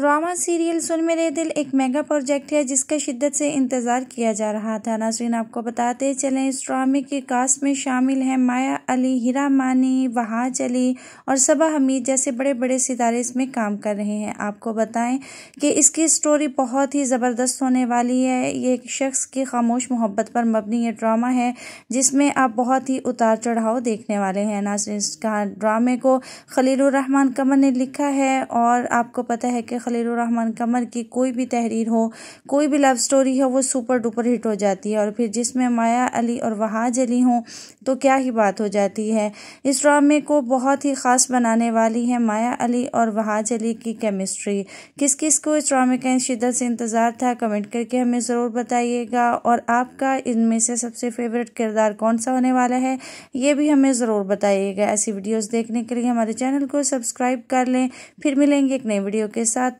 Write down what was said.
drama serial सुन मेरे दिल एक मेगा प्रोजेक्ट है जिसका शिद्दत से इंतज़ार किया जा रहा था नाजरीन आपको बताते चलें इस ड्रामे की कास्ट में शामिल हैं माया अली हिरा मानी वहाज अली और सबा हमीद जैसे बड़े बड़े सितारे इसमें काम कर रहे हैं आपको बताएं कि इसकी स्टोरी बहुत ही ज़बरदस्त होने वाली है ये एक शख्स की खामोश मोहब्बत पर मबनी यह ड्रामा है जिसमें आप बहुत ही उतार चढ़ाव देखने वाले हैं नाजरीन इसका ड्रामे को खलील रहमान कमर ने लिखा है और आपको पता है कि खलील कमर की कोई भी तहरीर हो कोई भी लव स्टोरी हो वो सुपर डुपर हिट हो जाती है और फिर जिसमें माया अली और वहाज अली हों तो क्या ही बात हो जाती है इस ड्रामे को बहुत ही ख़ास बनाने वाली है माया अली और वहाज अली की केमिस्ट्री किस किस को इस ड्रामे का शिदत से इंतज़ार था कमेंट करके हमें ज़रूर बताइएगा और आपका इनमें से सबसे फेवरेट किरदार कौन सा होने वाला है ये भी हमें ज़रूर बताइएगा ऐसी वीडियोस देखने के लिए हमारे चैनल को सब्सक्राइब कर लें फिर मिलेंगे एक नई वीडियो के साथ